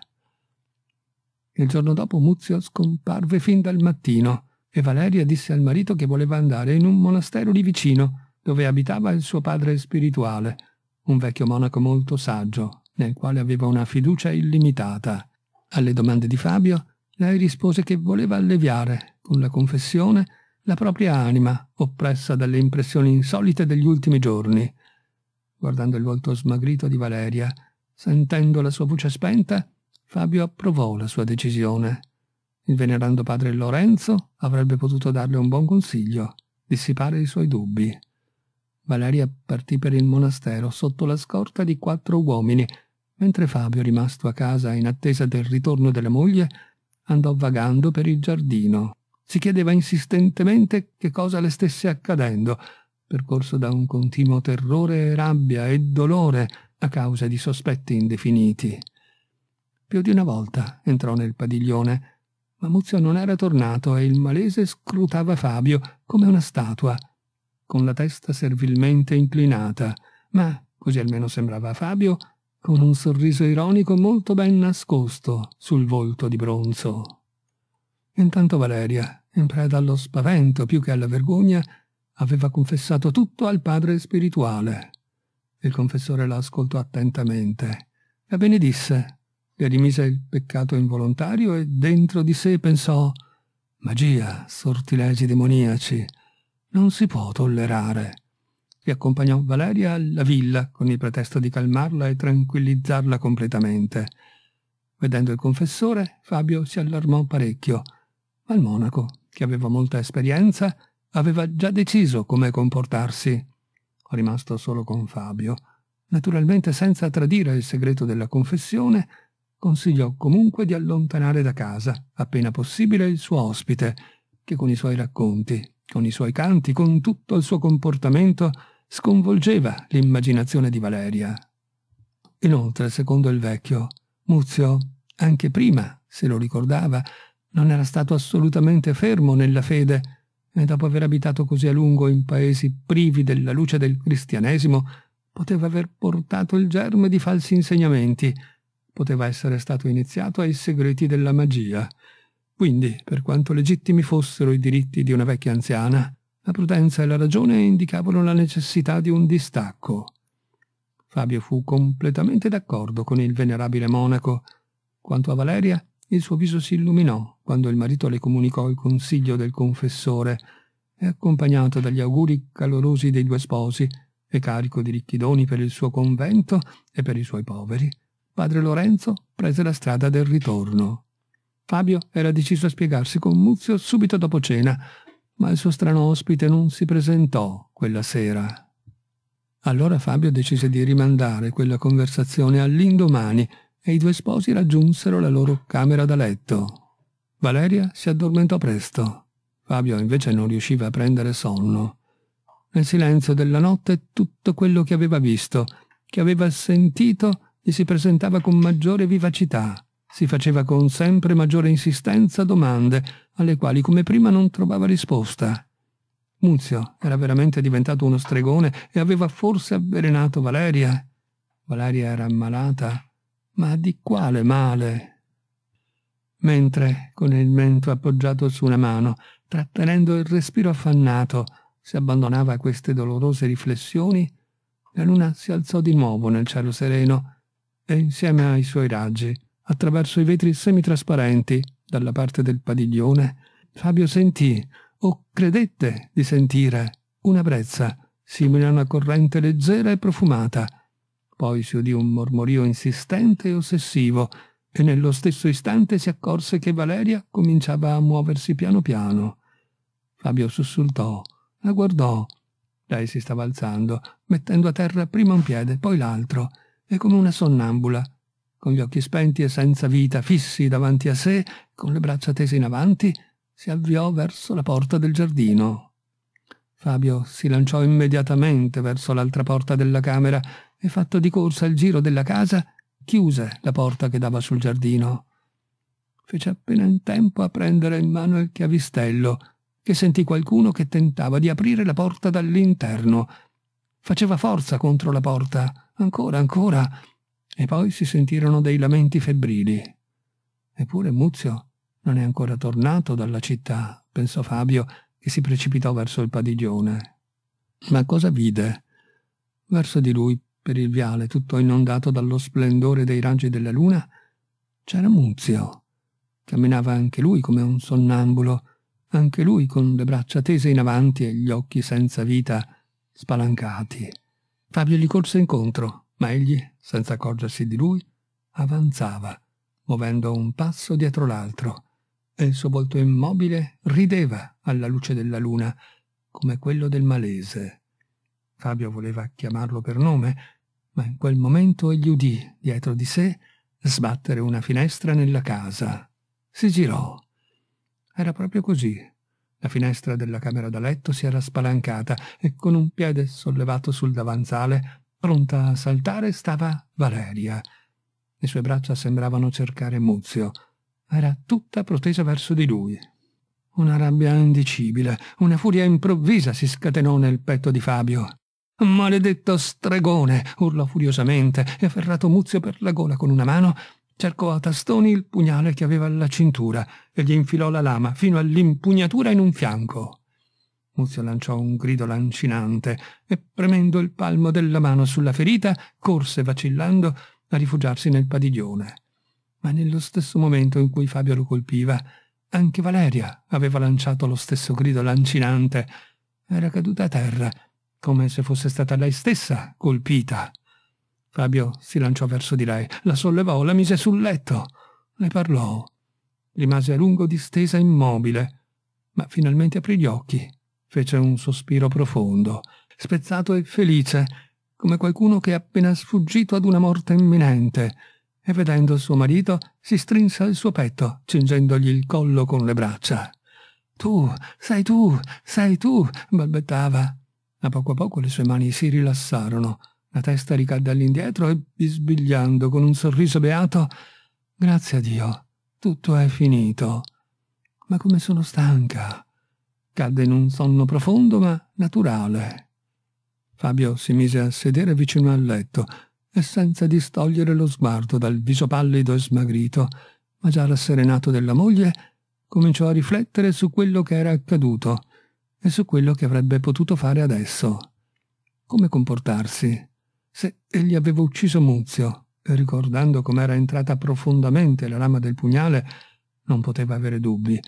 Il giorno dopo Muzio scomparve fin dal mattino e Valeria disse al marito che voleva andare in un monastero lì vicino, dove abitava il suo padre spirituale, un vecchio monaco molto saggio, nel quale aveva una fiducia illimitata. Alle domande di Fabio, lei rispose che voleva alleviare, con la confessione, la propria anima, oppressa dalle impressioni insolite degli ultimi giorni. Guardando il volto smagrito di Valeria, sentendo la sua voce spenta, Fabio approvò la sua decisione. Il venerando padre Lorenzo avrebbe potuto darle un buon consiglio, dissipare i suoi dubbi. Valeria partì per il monastero sotto la scorta di quattro uomini, mentre Fabio, rimasto a casa in attesa del ritorno della moglie, andò vagando per il giardino. Si chiedeva insistentemente che cosa le stesse accadendo, percorso da un continuo terrore, rabbia e dolore a causa di sospetti indefiniti. Più di una volta entrò nel padiglione, ma Muzio non era tornato e il malese scrutava Fabio come una statua, con la testa servilmente inclinata, ma, così almeno sembrava a Fabio, con un sorriso ironico molto ben nascosto sul volto di bronzo. Intanto Valeria, in preda allo spavento più che alla vergogna, aveva confessato tutto al padre spirituale. Il confessore la ascoltò attentamente. La benedisse le rimise il peccato involontario e dentro di sé pensò «Magia, sortilegi demoniaci, non si può tollerare». E accompagnò Valeria alla villa con il pretesto di calmarla e tranquillizzarla completamente. Vedendo il confessore, Fabio si allarmò parecchio, ma il monaco, che aveva molta esperienza, aveva già deciso come comportarsi. Rimasto solo con Fabio, naturalmente senza tradire il segreto della confessione, consigliò comunque di allontanare da casa, appena possibile, il suo ospite, che con i suoi racconti, con i suoi canti, con tutto il suo comportamento, sconvolgeva l'immaginazione di Valeria. Inoltre, secondo il vecchio, Muzio, anche prima, se lo ricordava, non era stato assolutamente fermo nella fede e dopo aver abitato così a lungo in paesi privi della luce del cristianesimo, poteva aver portato il germe di falsi insegnamenti, poteva essere stato iniziato ai segreti della magia. Quindi, per quanto legittimi fossero i diritti di una vecchia anziana, la prudenza e la ragione indicavano la necessità di un distacco. Fabio fu completamente d'accordo con il venerabile monaco. Quanto a Valeria, il suo viso si illuminò quando il marito le comunicò il consiglio del confessore e, accompagnato dagli auguri calorosi dei due sposi e carico di ricchi doni per il suo convento e per i suoi poveri, padre Lorenzo prese la strada del ritorno. Fabio era deciso a spiegarsi con Muzio subito dopo cena, ma il suo strano ospite non si presentò quella sera. Allora Fabio decise di rimandare quella conversazione all'indomani e i due sposi raggiunsero la loro camera da letto. Valeria si addormentò presto. Fabio invece non riusciva a prendere sonno. Nel silenzio della notte tutto quello che aveva visto, che aveva sentito, gli si presentava con maggiore vivacità, si faceva con sempre maggiore insistenza domande, alle quali come prima non trovava risposta. Muzio era veramente diventato uno stregone e aveva forse avvelenato Valeria. Valeria era ammalata, ma di quale male? Mentre, con il mento appoggiato su una mano, trattenendo il respiro affannato, si abbandonava a queste dolorose riflessioni, la luna si alzò di nuovo nel cielo sereno e insieme ai suoi raggi, attraverso i vetri semitrasparenti dalla parte del padiglione, Fabio sentì, o credette di sentire, una brezza simile a una corrente leggera e profumata. Poi si udì un mormorio insistente e ossessivo e nello stesso istante si accorse che Valeria cominciava a muoversi piano piano. Fabio sussultò, la guardò. Lei si stava alzando, mettendo a terra prima un piede, poi l'altro e come una sonnambula, con gli occhi spenti e senza vita fissi davanti a sé, con le braccia tese in avanti, si avviò verso la porta del giardino. Fabio si lanciò immediatamente verso l'altra porta della camera e fatto di corsa il giro della casa, chiuse la porta che dava sul giardino. Fece appena in tempo a prendere in mano il chiavistello, che sentì qualcuno che tentava di aprire la porta dall'interno. Faceva forza contro la porta ancora, ancora, e poi si sentirono dei lamenti febbrili. Eppure Muzio non è ancora tornato dalla città, pensò Fabio, che si precipitò verso il padiglione. Ma cosa vide? Verso di lui, per il viale tutto inondato dallo splendore dei raggi della luna, c'era Muzio. Camminava anche lui come un sonnambulo, anche lui con le braccia tese in avanti e gli occhi senza vita spalancati. Fabio gli corse incontro, ma egli, senza accorgersi di lui, avanzava, muovendo un passo dietro l'altro, e il suo volto immobile rideva alla luce della luna, come quello del malese. Fabio voleva chiamarlo per nome, ma in quel momento egli udì, dietro di sé, sbattere una finestra nella casa. Si girò. Era proprio così, la finestra della camera da letto si era spalancata e con un piede sollevato sul davanzale, pronta a saltare, stava Valeria. Le sue braccia sembravano cercare Muzio. Era tutta protesa verso di lui. Una rabbia indicibile, una furia improvvisa si scatenò nel petto di Fabio. Maledetto stregone! urlò furiosamente e afferrato Muzio per la gola con una mano cercò a tastoni il pugnale che aveva alla cintura e gli infilò la lama fino all'impugnatura in un fianco. Muzio lanciò un grido lancinante e, premendo il palmo della mano sulla ferita, corse vacillando a rifugiarsi nel padiglione. Ma nello stesso momento in cui Fabio lo colpiva, anche Valeria aveva lanciato lo stesso grido lancinante. Era caduta a terra, come se fosse stata lei stessa colpita. Fabio si lanciò verso di lei, la sollevò, la mise sul letto, le parlò. Rimase a lungo distesa immobile, ma finalmente aprì gli occhi, fece un sospiro profondo, spezzato e felice, come qualcuno che è appena sfuggito ad una morte imminente, e vedendo suo marito si strinse al suo petto, cingendogli il collo con le braccia. Tu, sei tu, sei tu, balbettava. A poco a poco le sue mani si rilassarono la testa ricadde all'indietro e, bisbigliando con un sorriso beato, Grazie a Dio, tutto è finito. Ma come sono stanca. Cadde in un sonno profondo ma naturale. Fabio si mise a sedere vicino al letto e senza distogliere lo sguardo dal viso pallido e smagrito, ma già rasserenato della moglie, cominciò a riflettere su quello che era accaduto e su quello che avrebbe potuto fare adesso. Come comportarsi? Se egli aveva ucciso Muzio, ricordando com'era entrata profondamente la lama del pugnale, non poteva avere dubbi.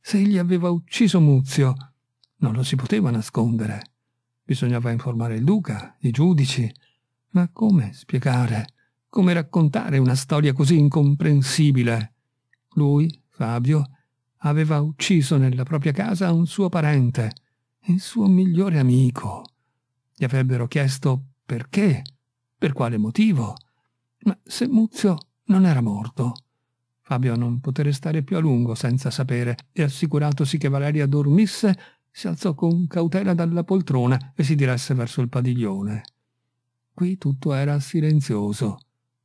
Se egli aveva ucciso Muzio, non lo si poteva nascondere. Bisognava informare il duca, i giudici. Ma come spiegare? Come raccontare una storia così incomprensibile? Lui, Fabio, aveva ucciso nella propria casa un suo parente, il suo migliore amico. Gli avrebbero chiesto perché? Per quale motivo? Ma se Muzio non era morto. Fabio non poté restare più a lungo senza sapere e assicuratosi che Valeria dormisse, si alzò con cautela dalla poltrona e si diresse verso il padiglione. Qui tutto era silenzioso.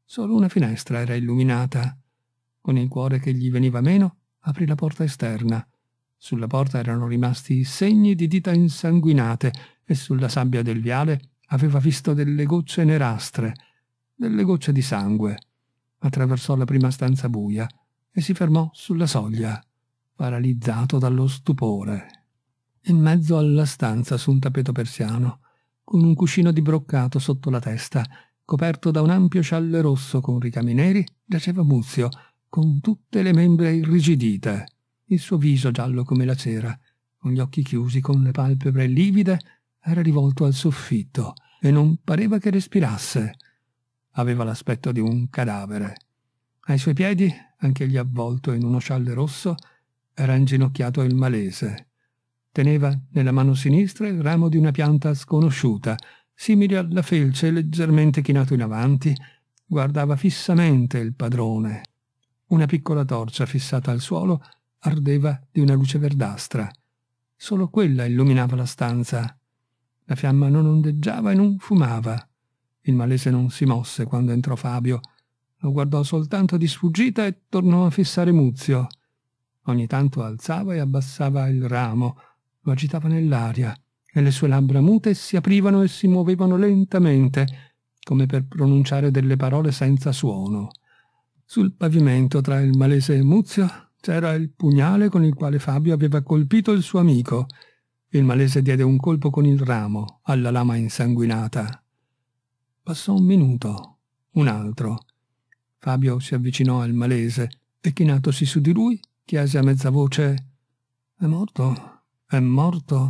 Solo una finestra era illuminata. Con il cuore che gli veniva meno, aprì la porta esterna. Sulla porta erano rimasti segni di dita insanguinate e sulla sabbia del viale aveva visto delle gocce nerastre, delle gocce di sangue. Attraversò la prima stanza buia e si fermò sulla soglia, paralizzato dallo stupore. In mezzo alla stanza su un tappeto persiano, con un cuscino di broccato sotto la testa, coperto da un ampio scialle rosso con ricami neri, giaceva Muzio, con tutte le membra irrigidite, il suo viso giallo come la cera, con gli occhi chiusi, con le palpebre livide era rivolto al soffitto e non pareva che respirasse. Aveva l'aspetto di un cadavere. Ai suoi piedi, anch'egli avvolto in uno scialle rosso, era inginocchiato il malese. Teneva nella mano sinistra il ramo di una pianta sconosciuta, simile alla felce leggermente chinato in avanti, guardava fissamente il padrone. Una piccola torcia fissata al suolo ardeva di una luce verdastra. Solo quella illuminava la stanza. La fiamma non ondeggiava e non fumava. Il malese non si mosse quando entrò Fabio. Lo guardò soltanto di sfuggita e tornò a fissare Muzio. Ogni tanto alzava e abbassava il ramo, lo agitava nell'aria, e le sue labbra mute si aprivano e si muovevano lentamente, come per pronunciare delle parole senza suono. Sul pavimento tra il malese e Muzio c'era il pugnale con il quale Fabio aveva colpito il suo amico. Il malese diede un colpo con il ramo alla lama insanguinata. Passò un minuto, un altro. Fabio si avvicinò al malese e chinatosi su di lui chiese a mezza voce È morto? È morto?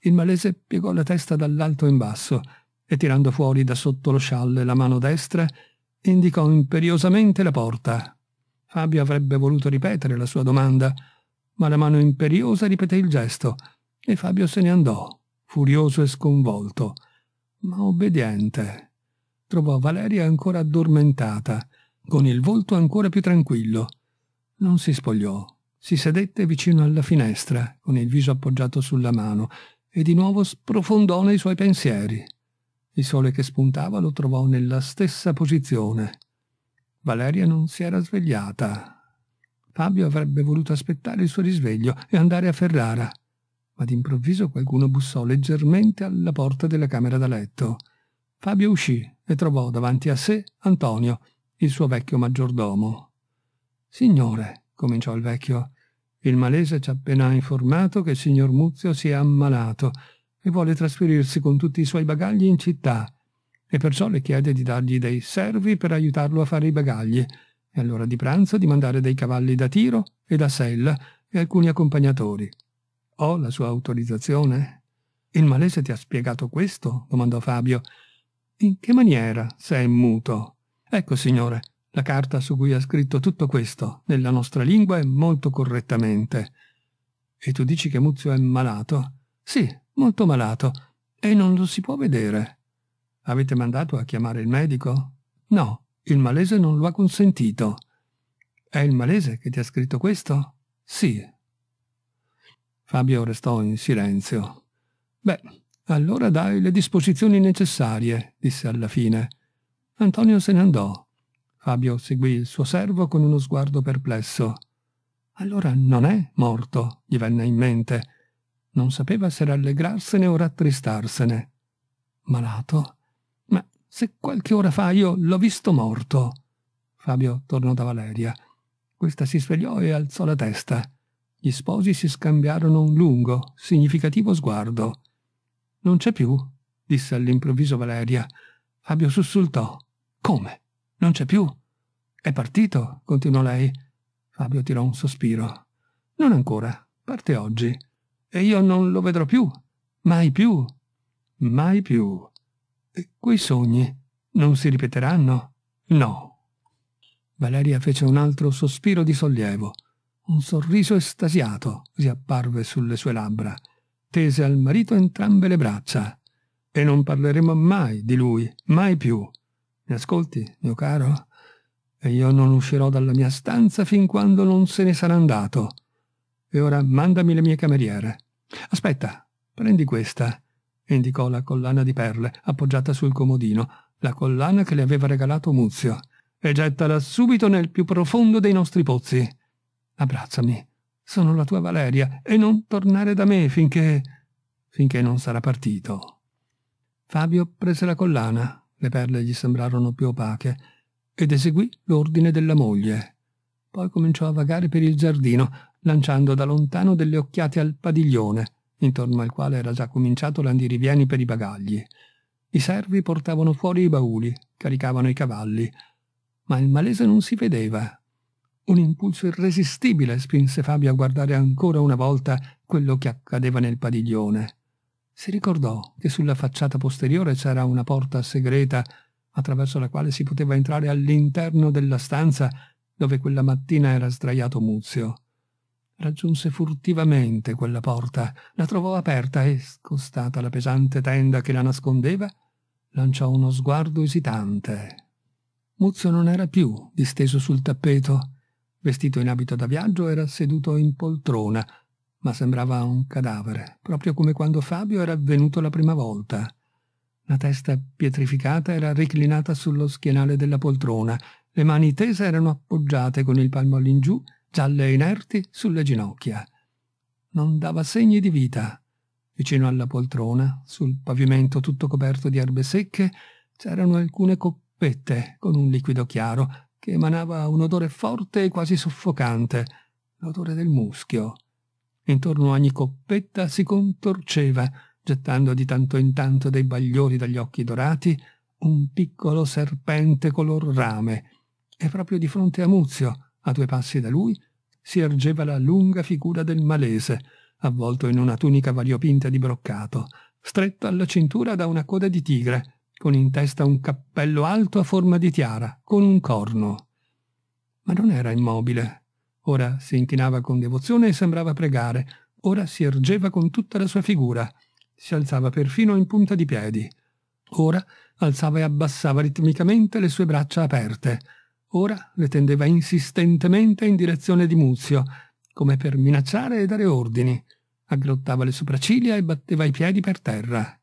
Il malese piegò la testa dall'alto in basso e tirando fuori da sotto lo scialle la mano destra indicò imperiosamente la porta. Fabio avrebbe voluto ripetere la sua domanda, ma la mano imperiosa ripeté il gesto – e Fabio se ne andò, furioso e sconvolto, ma obbediente. Trovò Valeria ancora addormentata, con il volto ancora più tranquillo. Non si spogliò, si sedette vicino alla finestra, con il viso appoggiato sulla mano, e di nuovo sprofondò nei suoi pensieri. Il sole che spuntava lo trovò nella stessa posizione. Valeria non si era svegliata. Fabio avrebbe voluto aspettare il suo risveglio e andare a Ferrara, ma d'improvviso qualcuno bussò leggermente alla porta della camera da letto. Fabio uscì e trovò davanti a sé Antonio, il suo vecchio maggiordomo. Signore, cominciò il vecchio, il malese ci ha appena informato che il signor Muzio si è ammalato e vuole trasferirsi con tutti i suoi bagagli in città e perciò le chiede di dargli dei servi per aiutarlo a fare i bagagli e all'ora di pranzo di mandare dei cavalli da tiro e da sella e alcuni accompagnatori. Ho la sua autorizzazione? Il malese ti ha spiegato questo? domandò Fabio. In che maniera? Se è muto. Ecco, signore, la carta su cui ha scritto tutto questo, nella nostra lingua e molto correttamente. E tu dici che Muzio è malato? Sì, molto malato, e non lo si può vedere. Avete mandato a chiamare il medico? No, il malese non lo ha consentito. È il malese che ti ha scritto questo? Sì, Fabio restò in silenzio. Beh, allora dai le disposizioni necessarie, disse alla fine. Antonio se ne andò. Fabio seguì il suo servo con uno sguardo perplesso. Allora non è morto, gli venne in mente. Non sapeva se rallegrarsene o rattristarsene. Malato? Ma se qualche ora fa io l'ho visto morto. Fabio tornò da Valeria. Questa si svegliò e alzò la testa. Gli sposi si scambiarono un lungo, significativo sguardo. Non c'è più, disse all'improvviso Valeria. Fabio sussultò. Come? Non c'è più? È partito, continuò lei. Fabio tirò un sospiro. Non ancora, parte oggi. E io non lo vedrò più. Mai più. Mai più. E quei sogni non si ripeteranno? No. Valeria fece un altro sospiro di sollievo. Un sorriso estasiato si apparve sulle sue labbra. Tese al marito entrambe le braccia. E non parleremo mai di lui, mai più. Mi ascolti, mio caro? E io non uscirò dalla mia stanza fin quando non se ne sarà andato. E ora mandami le mie cameriere. Aspetta, prendi questa indicò la collana di perle appoggiata sul comodino, la collana che le aveva regalato Muzio, e gettala subito nel più profondo dei nostri pozzi. Abbracciami. Sono la tua Valeria e non tornare da me finché... finché non sarà partito. Fabio prese la collana, le perle gli sembrarono più opache, ed eseguì l'ordine della moglie. Poi cominciò a vagare per il giardino, lanciando da lontano delle occhiate al padiglione, intorno al quale era già cominciato l'andirivieni per i bagagli. I servi portavano fuori i bauli, caricavano i cavalli, ma il malese non si vedeva un impulso irresistibile spinse Fabio a guardare ancora una volta quello che accadeva nel padiglione. Si ricordò che sulla facciata posteriore c'era una porta segreta attraverso la quale si poteva entrare all'interno della stanza dove quella mattina era sdraiato Muzio. Raggiunse furtivamente quella porta, la trovò aperta e, scostata la pesante tenda che la nascondeva, lanciò uno sguardo esitante. Muzio non era più disteso sul tappeto, Vestito in abito da viaggio era seduto in poltrona, ma sembrava un cadavere, proprio come quando Fabio era venuto la prima volta. La testa pietrificata era reclinata sullo schienale della poltrona, le mani tese erano appoggiate con il palmo all'ingiù, gialle e inerti, sulle ginocchia. Non dava segni di vita. Vicino alla poltrona, sul pavimento tutto coperto di erbe secche, c'erano alcune coppette con un liquido chiaro, che emanava un odore forte e quasi soffocante, l'odore del muschio. Intorno a ogni coppetta si contorceva, gettando di tanto in tanto dei bagliori dagli occhi dorati, un piccolo serpente color rame, e proprio di fronte a Muzio, a due passi da lui, si ergeva la lunga figura del malese, avvolto in una tunica variopinta di broccato, stretta alla cintura da una coda di tigre, con in testa un cappello alto a forma di tiara, con un corno. Ma non era immobile. Ora si inchinava con devozione e sembrava pregare, ora si ergeva con tutta la sua figura, si alzava perfino in punta di piedi, ora alzava e abbassava ritmicamente le sue braccia aperte, ora le tendeva insistentemente in direzione di Muzio, come per minacciare e dare ordini, aggrottava le sopracciglia e batteva i piedi per terra.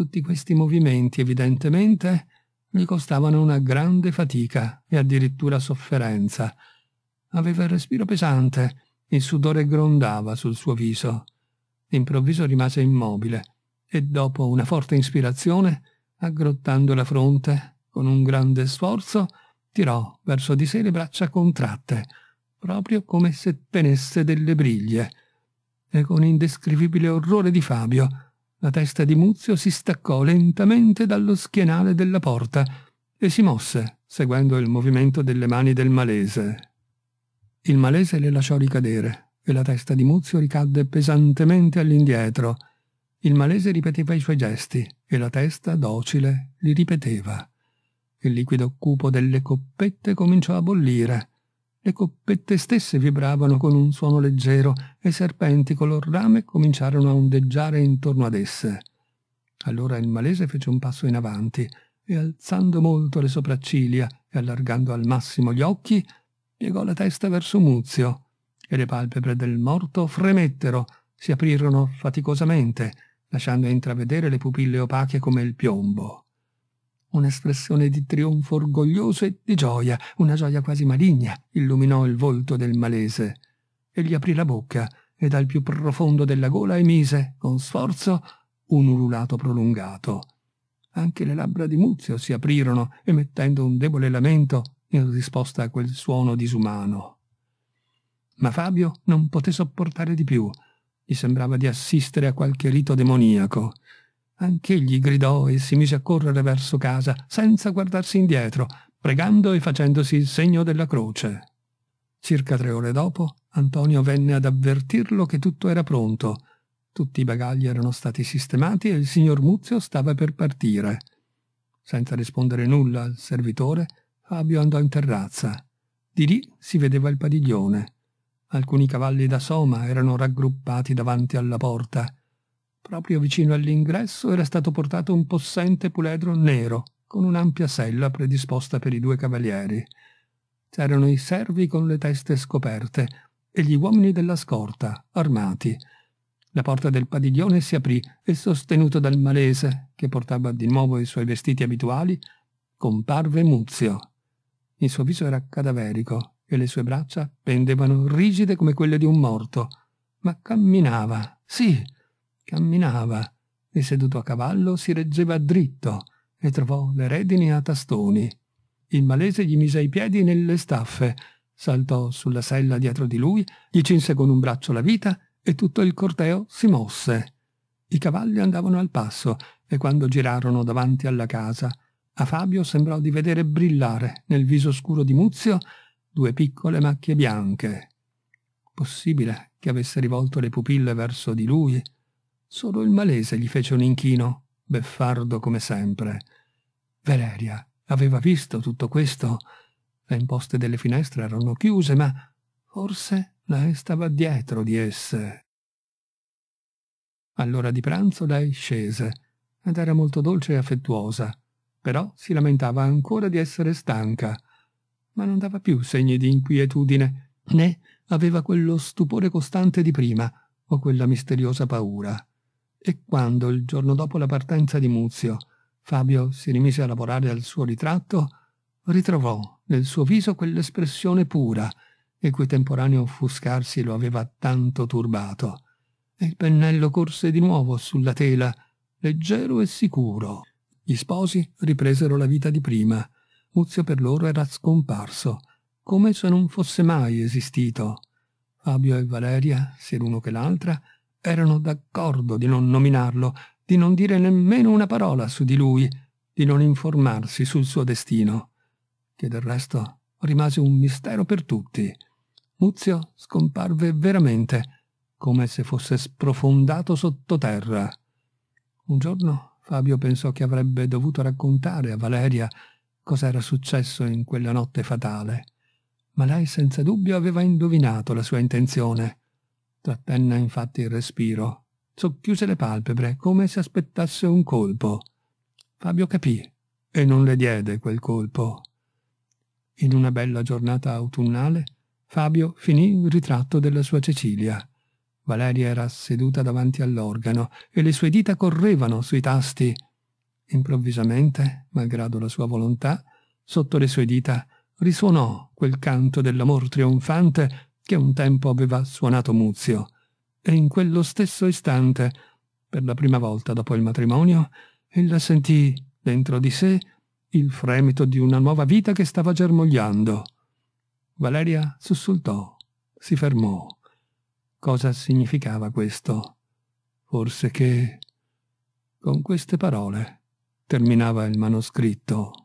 Tutti questi movimenti, evidentemente, gli costavano una grande fatica e addirittura sofferenza. Aveva il respiro pesante, il sudore grondava sul suo viso. D'improvviso rimase immobile e dopo una forte ispirazione, aggrottando la fronte, con un grande sforzo, tirò verso di sé le braccia contratte, proprio come se tenesse delle briglie. E con indescrivibile orrore di Fabio la testa di Muzio si staccò lentamente dallo schienale della porta e si mosse, seguendo il movimento delle mani del malese. Il malese le lasciò ricadere e la testa di Muzio ricadde pesantemente all'indietro. Il malese ripeteva i suoi gesti e la testa, docile, li ripeteva. Il liquido cupo delle coppette cominciò a bollire. Le coppette stesse vibravano con un suono leggero e i serpenti color rame cominciarono a ondeggiare intorno ad esse. Allora il malese fece un passo in avanti e alzando molto le sopracciglia e allargando al massimo gli occhi, piegò la testa verso Muzio e le palpebre del morto fremettero, si aprirono faticosamente, lasciando intravedere le pupille opache come il piombo. Un'espressione di trionfo orgoglioso e di gioia, una gioia quasi maligna, illuminò il volto del malese. Egli aprì la bocca e dal più profondo della gola emise, con sforzo, un ululato prolungato. Anche le labbra di Muzio si aprirono, emettendo un debole lamento in risposta a quel suono disumano. Ma Fabio non poté sopportare di più. Gli sembrava di assistere a qualche rito demoniaco. Anch'egli gridò e si mise a correre verso casa, senza guardarsi indietro, pregando e facendosi il segno della croce. Circa tre ore dopo, Antonio venne ad avvertirlo che tutto era pronto. Tutti i bagagli erano stati sistemati e il signor Muzio stava per partire. Senza rispondere nulla al servitore, Fabio andò in terrazza. Di lì si vedeva il padiglione. Alcuni cavalli da soma erano raggruppati davanti alla porta Proprio vicino all'ingresso era stato portato un possente puledro nero, con un'ampia sella predisposta per i due cavalieri. C'erano i servi con le teste scoperte e gli uomini della scorta, armati. La porta del padiglione si aprì e, sostenuto dal malese, che portava di nuovo i suoi vestiti abituali, comparve Muzio. Il suo viso era cadaverico e le sue braccia pendevano rigide come quelle di un morto, ma camminava, sì, Camminava, e seduto a cavallo si reggeva dritto e trovò le redini a tastoni. Il malese gli mise i piedi nelle staffe, saltò sulla sella dietro di lui, gli cinse con un braccio la vita e tutto il corteo si mosse. I cavalli andavano al passo e quando girarono davanti alla casa, a Fabio sembrò di vedere brillare nel viso scuro di Muzio due piccole macchie bianche. Possibile che avesse rivolto le pupille verso di lui Solo il malese gli fece un inchino, beffardo come sempre. Valeria aveva visto tutto questo. Le imposte delle finestre erano chiuse, ma forse lei stava dietro di esse. All'ora di pranzo lei scese ed era molto dolce e affettuosa, però si lamentava ancora di essere stanca, ma non dava più segni di inquietudine, né aveva quello stupore costante di prima o quella misteriosa paura. E quando, il giorno dopo la partenza di Muzio, Fabio si rimise a lavorare al suo ritratto, ritrovò nel suo viso quell'espressione pura il cui temporaneo offuscarsi lo aveva tanto turbato. E il pennello corse di nuovo sulla tela, leggero e sicuro. Gli sposi ripresero la vita di prima. Muzio per loro era scomparso, come se non fosse mai esistito. Fabio e Valeria, sia l'uno che l'altra, erano d'accordo di non nominarlo, di non dire nemmeno una parola su di lui, di non informarsi sul suo destino, che del resto rimase un mistero per tutti. Muzio scomparve veramente, come se fosse sprofondato sottoterra. Un giorno Fabio pensò che avrebbe dovuto raccontare a Valeria cosa era successo in quella notte fatale, ma lei senza dubbio aveva indovinato la sua intenzione. Trattenne infatti il respiro. Socchiuse le palpebre come se aspettasse un colpo. Fabio capì e non le diede quel colpo. In una bella giornata autunnale, Fabio finì il ritratto della sua Cecilia. Valeria era seduta davanti all'organo e le sue dita correvano sui tasti. Improvvisamente, malgrado la sua volontà, sotto le sue dita risuonò quel canto dell'amor trionfante che un tempo aveva suonato Muzio, e in quello stesso istante, per la prima volta dopo il matrimonio, ella sentì dentro di sé il fremito di una nuova vita che stava germogliando. Valeria sussultò, si fermò. Cosa significava questo? Forse che... Con queste parole terminava il manoscritto.